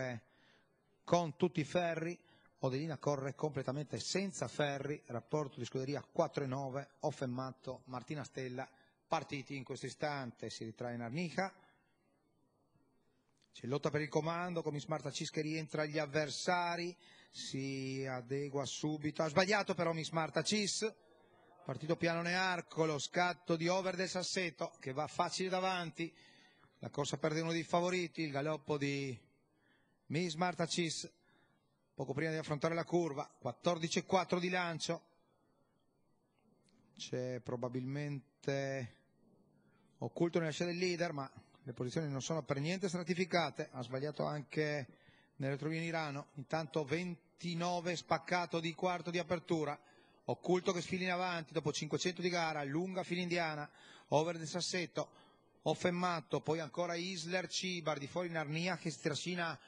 Eh, con tutti i ferri, Odelina corre completamente senza ferri, rapporto di scuderia 4-9, e Offenmatto, Martina Stella, partiti in questo istante, si ritrae in Arnica, c'è lotta per il comando, con Miss Marta Cis che rientra agli avversari, si adegua subito, ha sbagliato però Miss Marta Cis, partito piano arco, lo scatto di over del Sasseto che va facile davanti, la corsa perde uno dei favoriti, il galoppo di Miss Marta Cis, poco prima di affrontare la curva, 14-4 di lancio. C'è probabilmente occulto nella scia del leader, ma le posizioni non sono per niente stratificate. Ha sbagliato anche nel retrovino Irano. Intanto 29 spaccato di quarto di apertura. Occulto che sfila in avanti dopo 500 di gara, lunga fila indiana, over del sassetto, Offemmato, poi ancora Isler Cibar di fuori Arnia che si trascina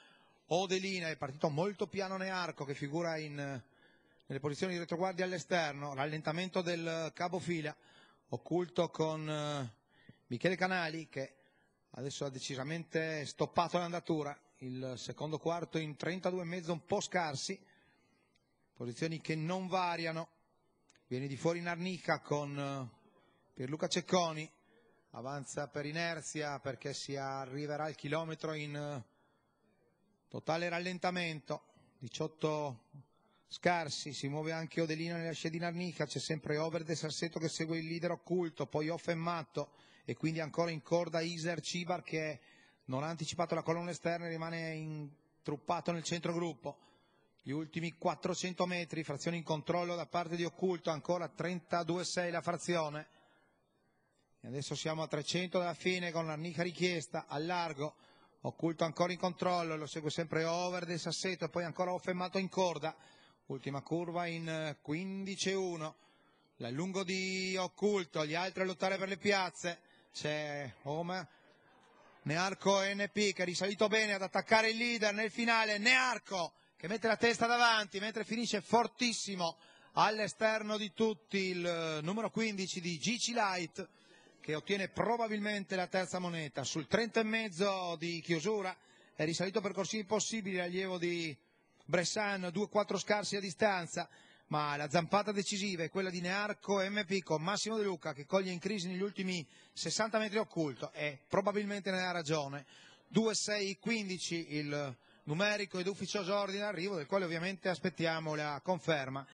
Odelina è partito molto piano Nearco che figura in, nelle posizioni di retroguardia all'esterno, rallentamento del capofila occulto con eh, Michele Canali che adesso ha decisamente stoppato l'andatura, il secondo quarto in 32,5 un po' scarsi, posizioni che non variano, viene di fuori in arnica con eh, Pierluca Cecconi, avanza per inerzia perché si arriverà al chilometro in eh, totale rallentamento, 18 scarsi, si muove anche Odelino nella scia di Narnica, c'è sempre Over De Sarseto che segue il leader occulto, poi off e matto e quindi ancora in corda Iser Cibar che non ha anticipato la colonna esterna e rimane intruppato nel centro gruppo. Gli ultimi 400 metri, frazione in controllo da parte di Occulto, ancora 32-6 la frazione. E adesso siamo a 300 dalla fine con l'annica richiesta, al largo, Occulto ancora in controllo, lo segue sempre Over del Sasseto, poi ancora Offemmato in corda. Ultima curva in 15-1. Eh, l'allungo di Occulto, gli altri a lottare per le piazze. C'è Home, Nearco e NP che è risalito bene ad attaccare il leader nel finale. Nearco che mette la testa davanti mentre finisce fortissimo all'esterno di tutti il eh, numero 15 di Gici Light che ottiene probabilmente la terza moneta. Sul mezzo di chiusura è risalito per corsi impossibili allievo di Bressan, 2-4 scarsi a distanza, ma la zampata decisiva è quella di Nearco MP con Massimo De Luca che coglie in crisi negli ultimi 60 metri occulto e probabilmente ne ha ragione. 2-6-15 il numerico ed ufficioso ordine d'arrivo del quale ovviamente aspettiamo la conferma